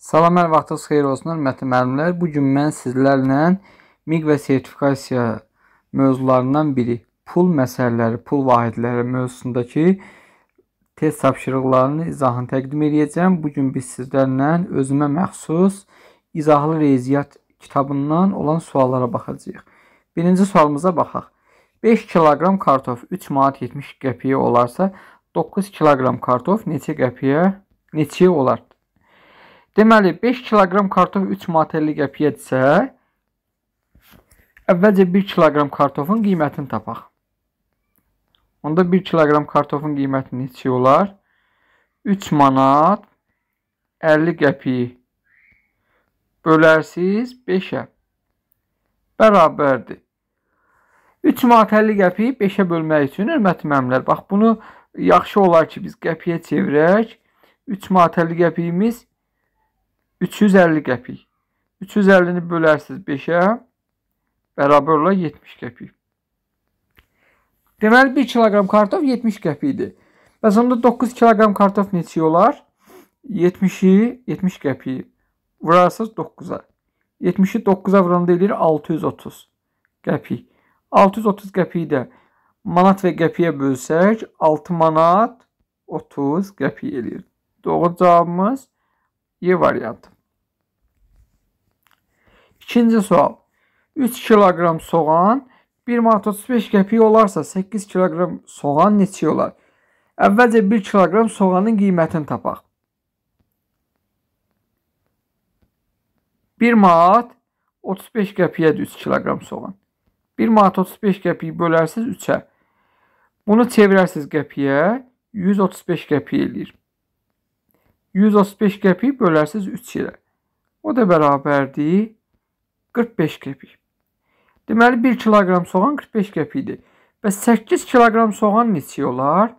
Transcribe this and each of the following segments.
Salam, hər vaxtınız xeyir olsun, hörmətli müəllimlər. Bu gün mən sizlərlə MİQ və sertifikasiya mövzularından biri pul məsələləri, pul vahidləri mövzusundakı test tapşırıqlarının izahını təqdim edəcəm. Bu gün biz sizlərlə özümə məxsus izahlı riyaziyyat kitabından olan suallara baxacağıq. Birinci sualımıza baxaq. 5 kiloqram kartof 3 manat 70 qəpiyə olarsa, 9 kiloqram kartof neçə qəpiyə neçəyə olar? Deməli, 5 kiloqram kartof 3 manat 50 qəpiyyədirsə, əvvəlcə 1 kiloqram kartofun qiymətini tapaq. Onda 1 kiloqram kartofun qiyməti neçə olar? 3 manat 50 qəpiyi bölərsiniz 5-ə. Bərabərdir. 3 manat 50 qəpiyi 5-ə bölmək üçün hörmətli müəllimlər, bax bunu yaxşı olar ki, biz qəpiyə çevirək. 3 manat 50 qəpiyimiz 350 qəpik. 350-ni bölərsiniz 5-ə, bərabər olar 70 qəpik. Deməli 1 kiloqram kartof 70 qəpikdir. Bəs onda 9 kiloqram kartof neçə olar? 70-i 70 qəpiyi vurarsınız 9-a. 70-i 9-a vuranda eləyir 630 qəpik. 630 qəpiyi də manat və qəpiyə bölsək 6 manat 30 qəpik eləyir. Doğru cavabımız E variantı. İkinci sual. 3 kiloqram soğan 1 manat 35 qəpik olarsa 8 kiloqram soğan neçə olar? Əvvəlcə 1 kiloqram soğanın qiymətini tapaq. 1 manat 35 qəpiyədir 3 kiloqram soğan. 1 manat 35 qəpiyi bölərsiniz 3-ə. Bunu çevirərsiniz qəpiyə, 135 qəpiyə eləyir. 135 qəpik bölərsiniz 3 ilə. O da bərabərdir 45 qəpik. Deməli 1 kiloqram soğan 45 qəpikdir. Bəs 8 kiloqram soğan neçə olar?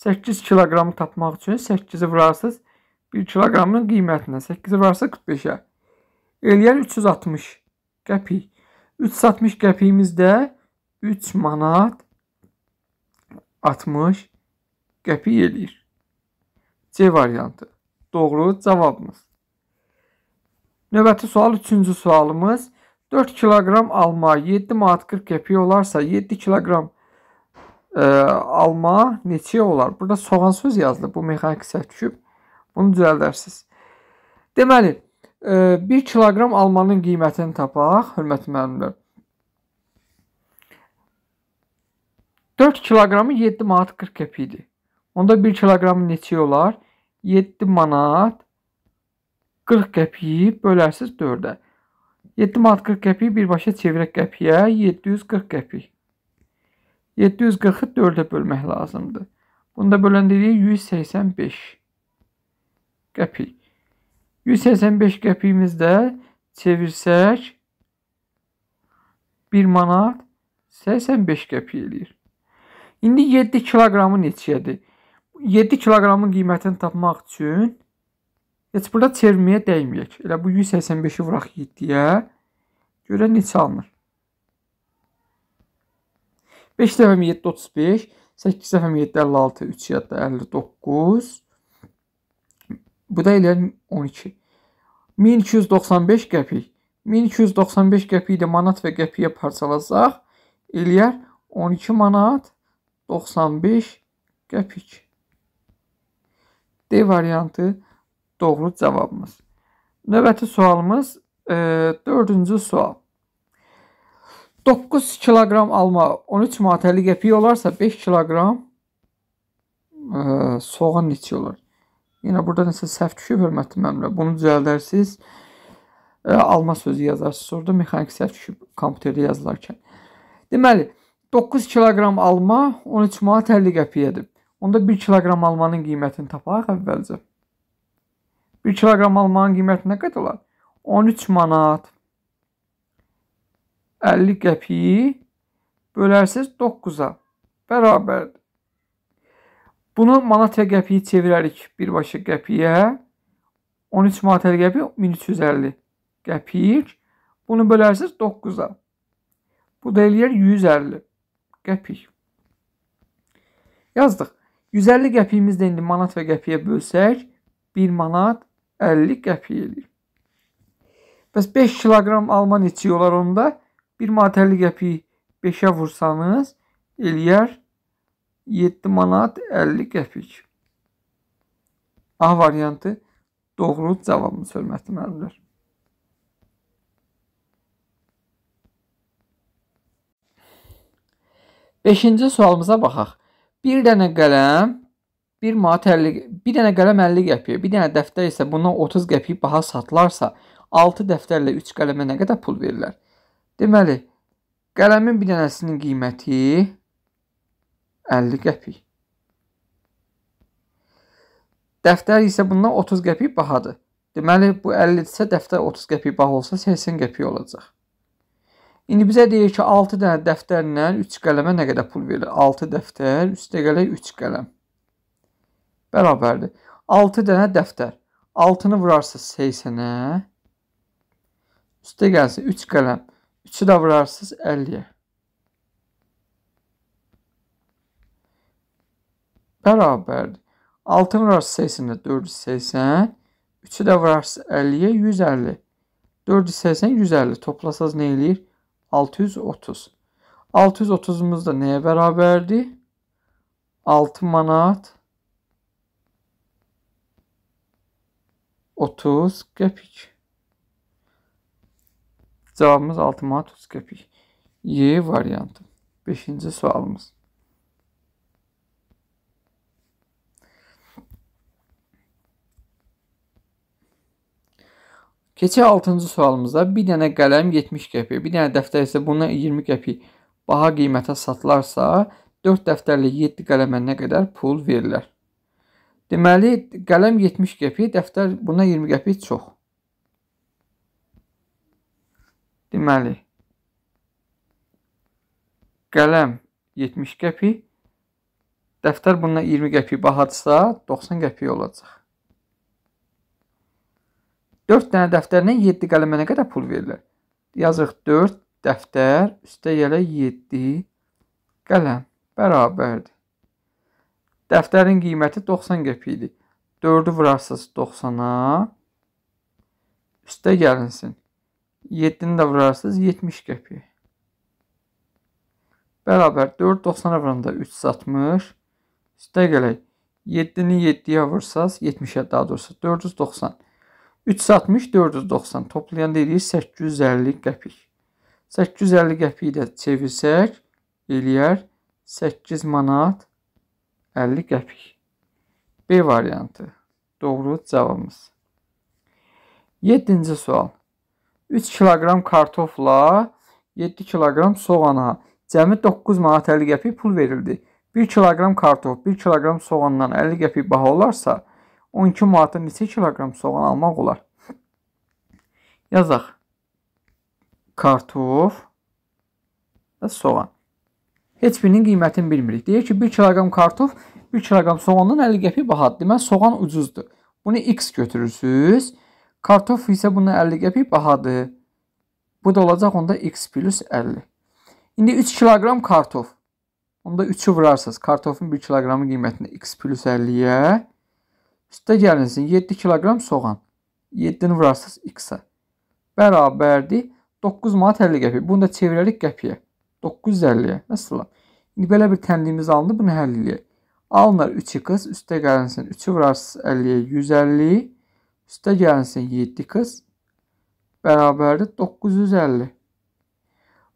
8 kiloqramı tapmaq üçün 8-i vurarsınız 1 kiloqramın qiymətinə. 8-i vurarsa 45-ə. Eləyər 360 qəpik. 360 qəpiyimiz də 3 manat 60 qəpik eləyir. C variantı doğru cavabımız. Növbəti sual üçüncü sualımız. 4 kiloqram alma 7 manat 40 qəpiyə olarsa 7 kiloqram e, alma neçəyə olar? Burada soğan söz yazılıb. Bu mexaniksə düşüb. Bunu düzəldərsiniz. Deməli, e, 1 kiloqram almanın qiymətini tapaq, hörmətli müəllimlər. 4 kiloqramı 7 manat 40 qəpiydi. Onda 1 kiloqramı neçəyə olar? 7 manat 40 qəpiyi bölərsiniz 4-ə. 7 manat 40 qəpik birbaşa çevirək qəpiyə 740 qəpik. 740-ı 4-ə bölmək lazımdır. Bunu da böləndə 185 qəpik. 185 qəpiyimizdə çevirsək 1 manat 85 qəpik eləyir. İndi 7 kiloqramı neçəyədir? 7 kiloqramın qiymətini tapmaq üçün heç burada çevirməyə dəyməyək. Elə bu 185-i vuraq 7-yə. Görə neçə alınır? 5 dəfə 7 35, 8 dəfə 7 56, 3 yadda 59. Bu da eləyər 12. 1295 qəpik. 1295 qəpiyi də manat və qəpiyə parçalasaq eləyər 12 manat 95 qəpik. D variantı doğru cavabımız. Növbəti sualımız e, dördüncü sual. 9 kiloqram alma 13 matəlik əpiy olarsa 5 kiloqram e, soğan neçə olar? Yenə burada nəsə səhv düşüb hörmətli məmlə. Bunu düzəldərsiz. E, alma sözü yazarsınız. Orada mexanik səhv düşüb kompüterdə yazılarkən. Deməli 9 kiloqram alma 13 manat 50 qəpiyədir. Onda 1 kiloqram almanın qiymətini taparıq əvvəlcə. 1 kiloqram almanın qiyməti nə qədərdir? 13 manat 50 qəpiyi bölərsiniz 9-a bərabərdir. Bunu manat qəpiyi çevirərik birbaşa qəpiyə. 13 manat qəpiyi 1350 qəpik. Bunu bölərsiniz 9-a. Bu da eləyir 150 qəpik. Yazdıq. 150 qəpiyimiz də indi manat və qəpiyə bölsək 1 manat 50 qəpiy eləyir. Bəs 5 kiloqram alma neçə olar onda? 1 manat 50 qəpiy 5-ə vursanız eləyər 7 manat 50 qəpik. A variantı doğru cavabımız hörmətli müəllimlər. Beşinci sualımıza baxaq. Bir dənə qələm, bir manat 50, bir dənə qələm 50 qəpiyə, bir dənə dəftər isə buna 30 qəpiyə baha satılarsa, 6 dəftərlə 3 qələmə nə qədər pul verirlər? Deməli, qələmin bir dənəsinin qiyməti 50 qəpik. Dəftər isə bundan 30 qəpik bahadır. Deməli, bu 50 isə dəftər 30 qəpik baha olsa 80 qəpik olacaq. İndi bizə deyir ki, 6 dənə dəftərlə 3 qələmə nə qədər pul verilir? 6 dəftər, üstə gələk 3 qələm. Bərabərdir. 6 dənə dəftər. 6-nı vurarsınız 80-ə. Üstə gəlsin 3 qələm. 3-ü də vurarsınız 50-yə. Bərabərdir. 6-nı vurarsınız 80-də 480. 3-ü də vurarsınız 50-yə 150. 480 150 toplasaz nə eləyir? 150. 630. 630'umuz da neye beraberdi? 6 manat 30 kepik. Cevabımız 6 manat 30 kepik. Y variantı. 5. sualımız. Keçək 6-cı sualımıza. Bir dənə qələm 70 qəpik, bir dənə dəftər isə buna 20 qəpik baha qiymətə satılarsa, 4 dəftərlə 7 qələmə nə qədər pul verilər? Deməli, qələm 70 qəpik, dəftər buna 20 qəpik çox. Deməli, qələm 70 qəpik, dəftər buna 20 qəpik bahadırsa, 90 qəpik olacaq. 4 dənə dəftərinə 7 qələmə nə qədər pul verirlər? Yazıq 4 dəftər üstəyələ 7 qələm bərabərdir. Dəftərin qiyməti 90 qəpik idi. 4-ü vurarsınız 90-a. Üstə gəlinsin. 7-ni də vurarsınız 70 qəpik. Bərabər 4 90-a vuranda 360. Üstə gələk 7-ni 7-yə vursaz 70-ə daha doğrusu 490. 360 490 toplayanda eləyir 850 qəpik. 850 qəpik də çevirsək eləyər 8 manat 50 qəpik. B variantı doğru cavabımız. 7-ci sual. 3 kiloqram kartofla 7 kiloqram soğana cəmi 9 manat 50 qəpik pul verildi. 1 kiloqram kartof, 1 kiloqram soğandan 50 qəpik baha olarsa, 12 manata neçə kiloqram soğan almaq olar? Yazaq. Kartof və soğan. Heç birinin qiymətini bilmirik. Deyək ki, 1 kiloqram kartof 1 kiloqram soğandan 50 qəpik bahadır. Deməli soğan ucuzdur. Bunu x götürürsüz. Kartof isə bundan 50 qəpik bahadır. Bu da olacaq onda x plus 50. İndi 3 kiloqram kartof. Onda 3-ü vurarsınız. Kartofun 1 kiloqramın qiymətinə x plus 50-yə Üstə gəlinsin 7 kiloqram soğan. 7-ni vurarsınız x-ə. Bərabərdir 9 manat 50 qəpik. Bunu da çevirərik qəpiyə. 950-yə. Məsələn, indi belə bir təmliyimiz alındı, bunu həll eləyək. Alınır 3 qız, üstə gəlinsin 3-ü vurarsınız 50-yə 150, üstə gəlinsin 7 qız bərabərdir 950.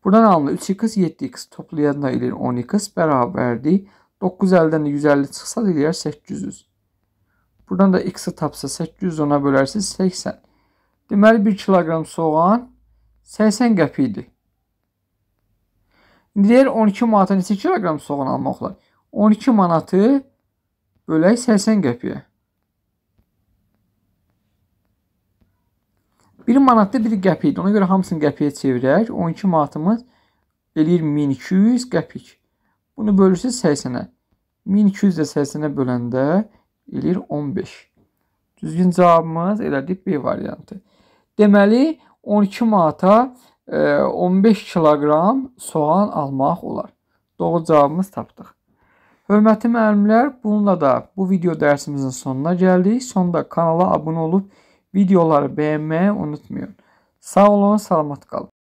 Buradan alınır 3x, 7x toplayanda eləyir 10x bərabərdir. 950-dən 150 çıxsa eləyər 800. Buradan da x-i tapsa 810-a bölərsiniz 80. Deməli 1 kiloqram soğan 80 qəpik idi. Digər 12 manata neçə kiloqram soğan almaq olar? 12 manatı bölək 80 qəpiyə. 1 manatda 1 qəpik idi. Ona görə hamısını qəpiyə çevirək. 12 manatımız eləyir 1200 qəpik. Bunu bölürsüz 80-ə. 1200 də 80-ə böləndə 1200 eləyir 15. Düzgün cavabımız elədir B variantı. Deməli 12 manata 15 kiloqram soğan almaq olar. Doğru cavabımız tapdıq. Hörmətli müəllimlər, bununla da bu video dərsimizin sonuna gəldik. Sonda kanala abunə olub videoları bəyənməyi unutmayın. Sağ olun, salamat qalın.